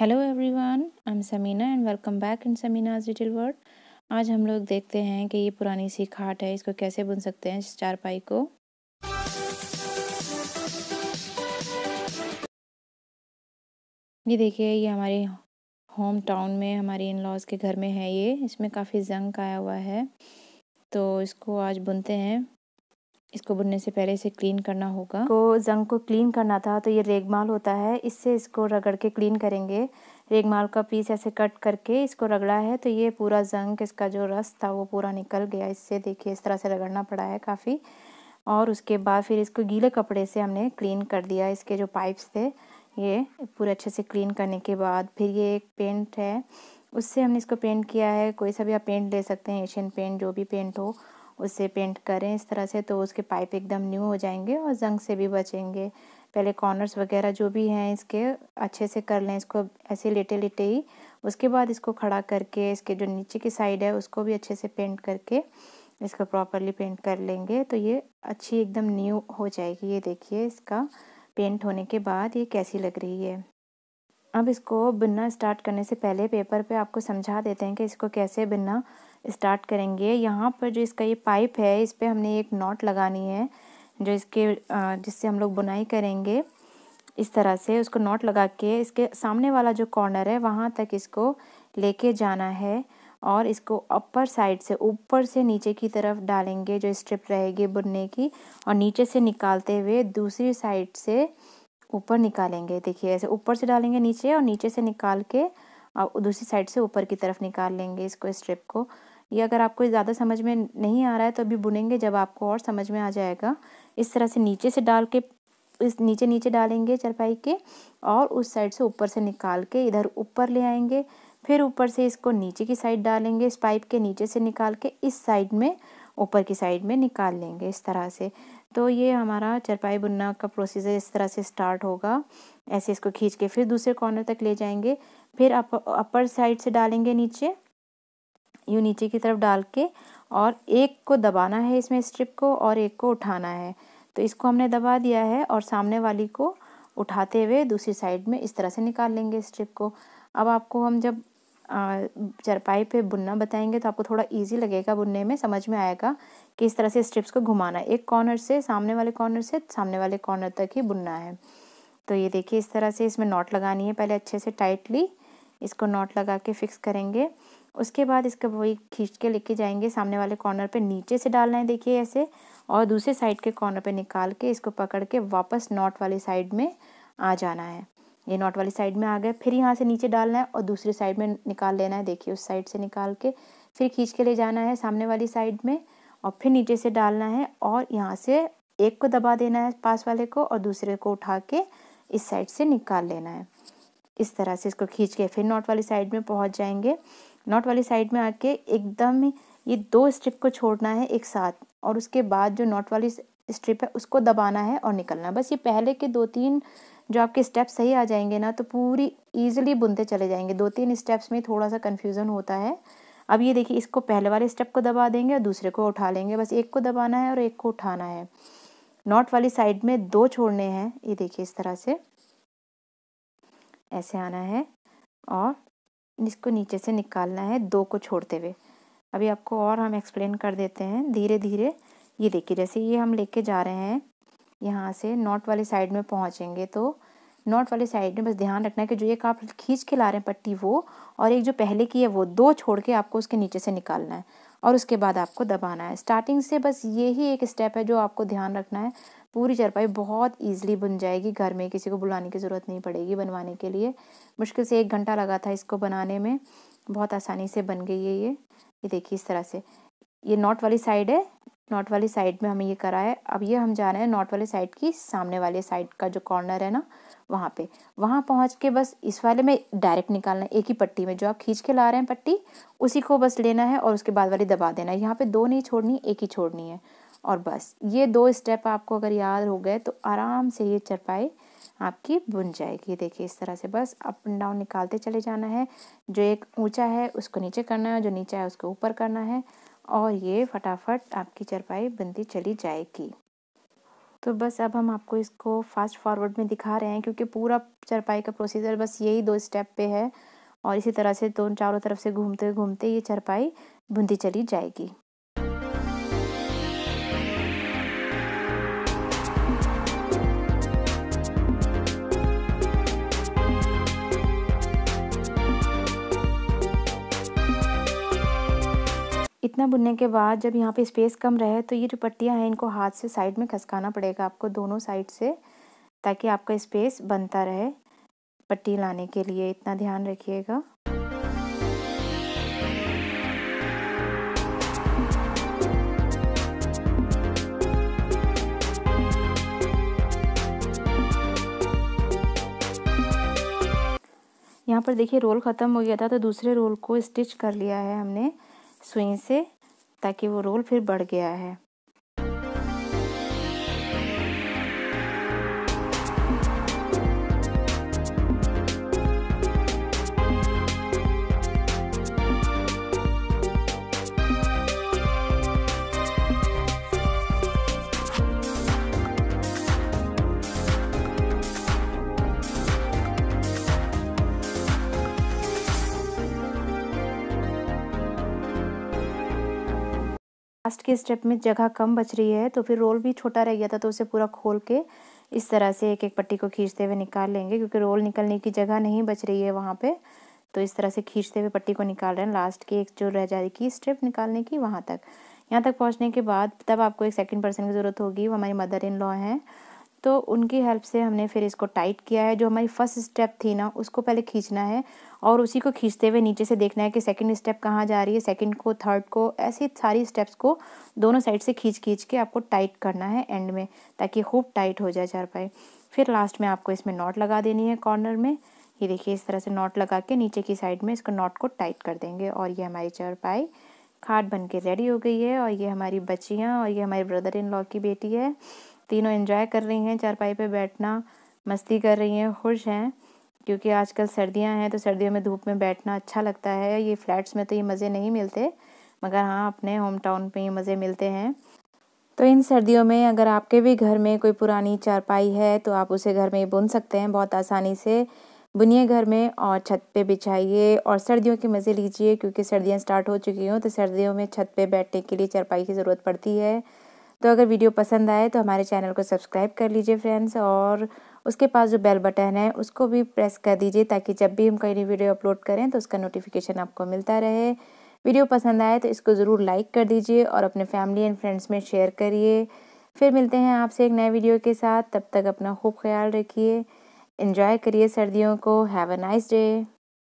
hello everyone I am Samina and welcome back in Samina's little world आज हम लोग देखते हैं कि ये पुरानी सी खाट है इसको कैसे बुन सकते हैं इस चारपाई को ये देखिए ये हमारे होम टाउन में हमारे इन लॉज के घर में है ये इसमें काफ़ी जंग आया हुआ है तो इसको आज बुनते हैं इसको बुनने से पहले इसे क्लीन करना होगा को जंग को क्लीन करना था तो ये रेगमाल होता है इससे इसको रगड़ के क्लीन करेंगे रेगमाल का पीस ऐसे कट करके इसको रगड़ा है तो ये पूरा जंग इसका जो रस था वो पूरा निकल गया इससे देखिए इस तरह से रगड़ना पड़ा है काफ़ी और उसके बाद फिर इसको गीले कपड़े से हमने क्लीन कर दिया इसके जो पाइप्स थे ये पूरे अच्छे से क्लीन करने के बाद फिर ये एक पेंट है उससे हमने इसको पेंट किया है कोई सा भी आप पेंट ले सकते हैं एशियन पेंट जो भी पेंट हो उससे पेंट करें इस तरह से तो उसके पाइप एकदम न्यू हो जाएंगे और जंग से भी बचेंगे पहले कॉर्नर्स वगैरह जो भी हैं इसके अच्छे से कर लें इसको ऐसे लेटे लेटे ही उसके बाद इसको खड़ा करके इसके जो नीचे की साइड है उसको भी अच्छे से पेंट करके इसको प्रॉपरली पेंट कर लेंगे तो ये अच्छी एकदम न्यू हो जाएगी ये देखिए इसका पेंट होने के बाद ये कैसी लग रही है अब इसको बुनना स्टार्ट करने से पहले पेपर पे आपको समझा देते हैं कि इसको कैसे बुनना स्टार्ट करेंगे यहाँ पर जो इसका ये पाइप है इस पर हमने एक नॉट लगानी है जो इसके जिससे हम लोग बुनाई करेंगे इस तरह से उसको नॉट लगा के इसके सामने वाला जो कॉर्नर है वहाँ तक इसको लेके जाना है और इसको अपर साइड से ऊपर से नीचे की तरफ डालेंगे जो स्ट्रिप रहेगी बुनने की और नीचे से निकालते हुए दूसरी साइड से ऊपर निकालेंगे देखिए ऐसे ऊपर से डालेंगे नीचे और नीचे से निकाल के और दूसरी साइड से ऊपर की तरफ निकाल लेंगे इसको स्ट्रिप को ये अगर आपको ज़्यादा समझ में नहीं आ रहा है तो अभी बुनेंगे जब आपको और समझ में आ जाएगा इस तरह से नीचे से डाल के इस नीचे नीचे डालेंगे चरपाई के और उस साइड से ऊपर से निकाल के इधर ऊपर ले आएंगे फिर ऊपर से इसको नीचे की साइड डालेंगे इस पाइप के नीचे से निकाल के इस साइड में ऊपर की साइड में निकाल लेंगे इस तरह से तो ये हमारा चरपाई बुनना का प्रोसीजर इस तरह से स्टार्ट होगा ऐसे इसको खींच के फिर दूसरे कॉर्नर तक ले जाएंगे फिर अप, अपर साइड से डालेंगे नीचे यूँ नीचे की तरफ डाल के और एक को दबाना है इसमें स्ट्रिप को और एक को उठाना है तो इसको हमने दबा दिया है और सामने वाली को उठाते हुए दूसरी साइड में इस तरह से निकाल लेंगे स्ट्रिप को अब आपको हम जब चरपाई पे बुनना बताएंगे तो आपको थोड़ा इजी लगेगा बुनने में समझ में आएगा कि इस तरह से स्ट्रिप्स को घुमाना है एक कॉर्नर से सामने वाले कॉर्नर से सामने वाले कॉर्नर तक ही बुनना है तो ये देखिए इस तरह से इसमें नॉट लगानी है पहले अच्छे से टाइटली इसको नॉट लगा के फिक्स करेंगे उसके बाद इसका वही खींच के लेके जाएंगे सामने वाले कॉर्नर पे नीचे से डालना है देखिए ऐसे और दूसरे साइड के कॉर्नर पे निकाल के इसको पकड़ के वापस नॉट वाली साइड में आ जाना है ये नॉट वाली साइड में आ गए फिर यहाँ से नीचे डालना है और दूसरी साइड में निकाल लेना है देखिए उस साइड से निकाल के फिर खींच के ले जाना है सामने वाली साइड में और फिर नीचे से डालना है और यहाँ से एक को दबा देना है पास वाले को और दूसरे को उठा के इस साइड से निकाल लेना है इस तरह से इसको खींच के फिर नॉट वाली साइड में पहुँच जाएंगे नॉट वाली साइड में आके एकदम ये दो स्ट्रिप को छोड़ना है एक साथ और उसके बाद जो नॉट वाली स्ट्रिप है उसको दबाना है और निकलना है बस ये पहले के दो तीन जो आपके स्टेप सही आ जाएंगे ना तो पूरी ईजिली बुनते चले जाएंगे दो तीन स्टेप्स में थोड़ा सा कन्फ्यूज़न होता है अब ये देखिए इसको पहले वाले स्टेप को दबा देंगे और दूसरे को उठा लेंगे बस एक को दबाना है और एक को उठाना है नॉट वाली साइड में दो छोड़ने हैं ये देखिए इस तरह से ऐसे आना है और इसको नीचे से निकालना है दो को छोड़ते हुए अभी आपको और हम एक्सप्लेन कर देते हैं धीरे धीरे ये देखिए जैसे ये हम लेके जा रहे हैं यहाँ से नॉट वाली साइड में पहुँचेंगे तो नॉट वाली साइड में बस ध्यान रखना है कि जो एक आप खींच के ला रहे हैं पट्टी वो और एक जो पहले की है वो दो छोड़ के आपको उसके नीचे से निकालना है और उसके बाद आपको दबाना है स्टार्टिंग से बस ये ही एक स्टेप है जो आपको ध्यान रखना है पूरी चरपाई बहुत ईजिली बन जाएगी घर में किसी को बुलाने की ज़रूरत नहीं पड़ेगी बनवाने के लिए मुश्किल से एक घंटा लगा था इसको बनाने में बहुत आसानी से बन गई है ये ये देखिए इस तरह से ये नॉट वाली साइड है नॉट वाली साइड में हमें ये करा है अब ये हम जा रहे हैं नॉट वाली साइड की सामने वाले साइड का जो कॉर्नर है ना वहाँ पे वहाँ पहुँच के बस इस वाले में डायरेक्ट निकालना है एक ही पट्टी में जो आप खींच के ला रहे हैं पट्टी उसी को बस लेना है और उसके बाद वाली दबा देना है यहाँ पे दो नहीं छोड़नी एक ही छोड़नी है और बस ये दो स्टेप आपको अगर याद हो गए तो आराम से ये चरपाई आपकी बुन जाएगी देखिए इस तरह से बस अप एंड डाउन निकालते चले जाना है जो एक ऊंचा है उसको नीचे करना है जो नीचा है उसको ऊपर करना है और ये फटाफट आपकी चरपाई बनती चली जाएगी तो बस अब हम आपको इसको फास्ट फॉरवर्ड में दिखा रहे हैं क्योंकि पूरा चरपाई का प्रोसीजर बस यही दो स्टेप पे है और इसी तरह से दोनों चारों तरफ से घूमते घूमते ये चरपाई बुनती चली जाएगी इतना बुनने के बाद जब यहाँ पे स्पेस कम रहे तो ये जो पट्टियाँ हैं इनको हाथ से साइड में खसकाना पड़ेगा आपको दोनों साइड से ताकि आपका स्पेस बनता रहे पट्टी लाने के लिए इतना ध्यान रखिएगा यहाँ पर देखिए रोल ख़त्म हो गया था तो दूसरे रोल को स्टिच कर लिया है हमने सुई से ताकि वो रोल फिर बढ़ गया है लास्ट के स्टेप में जगह कम बच रही है तो फिर रोल भी छोटा रह गया था तो उसे पूरा खोल के इस तरह से एक एक पट्टी को खींचते हुए निकाल लेंगे क्योंकि रोल निकलने की जगह नहीं बच रही है वहाँ पे तो इस तरह से खींचते हुए पट्टी को निकाल रहे हैं लास्ट की एक जो रह जाएगी स्ट्रिप निकालने की वहाँ तक यहाँ तक पहुँचने के बाद तब आपको एक सेकेंड पर्सन की ज़रूरत होगी वो हमारी मदर इन लॉ हैं तो उनकी हेल्प से हमने फिर इसको टाइट किया है जो हमारी फर्स्ट स्टेप थी ना उसको पहले खींचना है और उसी को खींचते हुए नीचे से देखना है कि सेकंड स्टेप कहाँ जा रही है सेकंड को थर्ड को ऐसे सारी स्टेप्स को दोनों साइड से खींच खींच के आपको टाइट करना है एंड में ताकि खूब टाइट हो जाए चारपाई फिर लास्ट में आपको इसमें नॉट लगा देनी है कॉर्नर में ये देखिए इस तरह से नॉट लगा के नीचे की साइड में इसको नॉट को टाइट कर देंगे और ये हमारी चारपाई खाट बन के रेडी हो गई है और ये हमारी बच्चियाँ और ये हमारे ब्रदर इन लॉ की बेटी है तीनों एंजॉय कर रही हैं चारपाई पे बैठना मस्ती कर रही हैं खुश हैं क्योंकि आजकल सर्दियां हैं तो सर्दियों में धूप में बैठना अच्छा लगता है ये फ्लैट्स में तो ये मज़े नहीं मिलते मगर हाँ अपने होम टाउन पर ये मज़े मिलते हैं तो इन सर्दियों में अगर आपके भी घर में कोई पुरानी चारपाई है तो आप उसे घर में बुन सकते हैं बहुत आसानी से बुनिए घर में और छत पे बिछाइए और सर्दियों के मज़े लीजिए क्योंकि सर्दियाँ स्टार्ट हो चुकी हों तो सर्दियों में छत पे बैठने के लिए चारपाई की ज़रूरत पड़ती है तो अगर वीडियो पसंद आए तो हमारे चैनल को सब्सक्राइब कर लीजिए फ्रेंड्स और उसके पास जो बेल बटन है उसको भी प्रेस कर दीजिए ताकि जब भी हम कोई नई वीडियो अपलोड करें तो उसका नोटिफिकेशन आपको मिलता रहे वीडियो पसंद आए तो इसको ज़रूर लाइक कर दीजिए और अपने फैमिली एंड फ्रेंड्स में शेयर करिए फिर मिलते हैं आपसे एक नए वीडियो के साथ तब तक अपना खूब ख्याल रखिए इन्जॉय करिए सर्दियों को हैव अ नाइस डे